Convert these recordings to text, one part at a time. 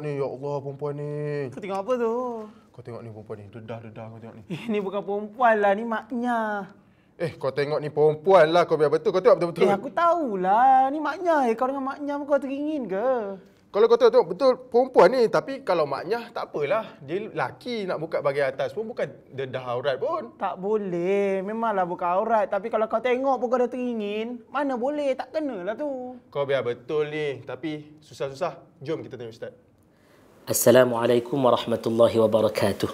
tengok ni, ya Allah perempuan ni. Kau tengok apa tu? Kau tengok ni perempuan ni, dedah-dedah kau tengok ni. Eh, ni bukan perempuan lah, ni maknya. Eh, kau tengok ni perempuan lah, kau biar betul, kau tengok betul-betul. Eh, aku tahulah, ni maknya. Eh, kau dengan maknya kau teringin ke? Kalau kau tengok, tengok betul perempuan ni, tapi kalau maknya tak apalah. Dia laki nak buka bagian atas pun bukan dedah aurat pun. Tak boleh, memanglah buka aurat. Tapi kalau kau tengok pun kau dah teringin, mana boleh, tak kenalah tu. Kau biar betul ni, tapi susah-susah. Jom kita tengok Ustaz. Assalamualaikum warahmatullahi wabarakatuh.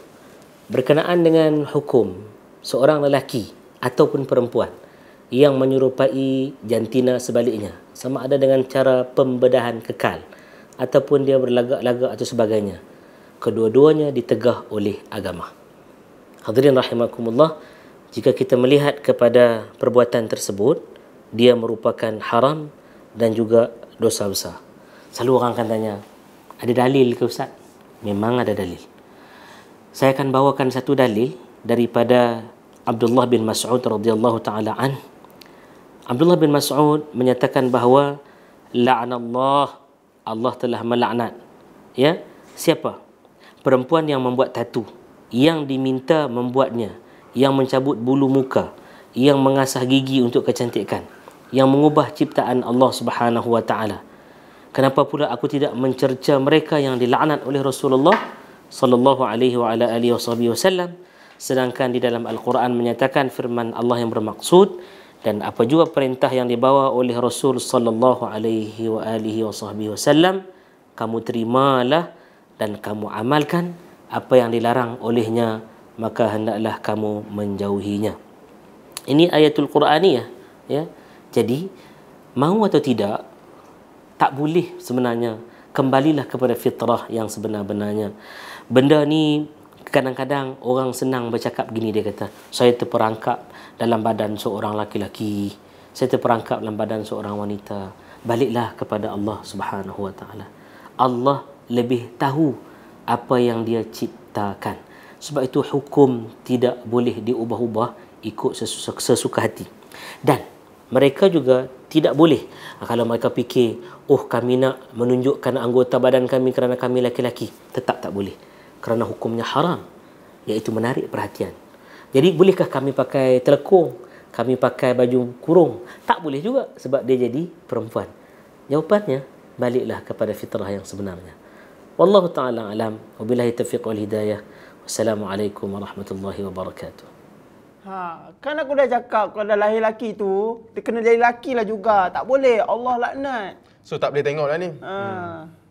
Berkenaan dengan hukum seorang lelaki ataupun perempuan yang menyerupai jantina sebaliknya sama ada dengan cara pembedahan kekal ataupun dia berlagak-lagak atau sebagainya kedua-duanya ditegah oleh agama hadirin rahimakumullah jika kita melihat kepada perbuatan tersebut dia merupakan haram dan juga dosa besar selalu orang akan tanya ada dalil ke Ustaz? Memang ada dalil. Saya akan bawakan satu dalil daripada Abdullah bin Mas'ud radhiyallahu taala an. Abdullah bin Mas'ud menyatakan bahawa la'anallah Allah telah melaknat. Ya, siapa? Perempuan yang membuat tatu, yang diminta membuatnya, yang mencabut bulu muka, yang mengasah gigi untuk kecantikan, yang mengubah ciptaan Allah Subhanahu wa taala. Kenapa pula aku tidak mencerca mereka yang dilaknat oleh Rasulullah sallallahu alaihi wa ala alihi wasallam sedangkan di dalam Al-Quran menyatakan firman Allah yang bermaksud dan apa juga perintah yang dibawa oleh Rasul sallallahu alaihi wa alihi wasallam kamu terimalah dan kamu amalkan apa yang dilarang olehnya maka hendaklah kamu menjauhinya ini ayatul quraniyah ya jadi mau atau tidak tak boleh sebenarnya kembalilah kepada fitrah yang sebenar-benarnya benda ni kadang-kadang orang senang bercakap gini dia kata saya terperangkap dalam badan seorang laki-laki saya terperangkap dalam badan seorang wanita baliklah kepada Allah Subhanahu wa taala Allah lebih tahu apa yang dia ciptakan sebab itu hukum tidak boleh diubah-ubah ikut sesuka hati dan mereka juga tidak boleh ah, kalau mereka fikir oh kami nak menunjukkan anggota badan kami kerana kami laki-laki tetap tak boleh kerana hukumnya haram iaitu menarik perhatian jadi bolehkah kami pakai telekung kami pakai baju kurung tak boleh juga sebab dia jadi perempuan jawapannya baliklah kepada fitrah yang sebenarnya wallahu taala alam wabillahi taufiq wal hidayah wassalamu warahmatullahi wabarakatuh Ha, kan aku dah cakap kalau dah lahir laki tu, dia kena jadi laki lah juga. Tak boleh. Allah laknat. So tak boleh tengok lah ni. Ha. Hmm.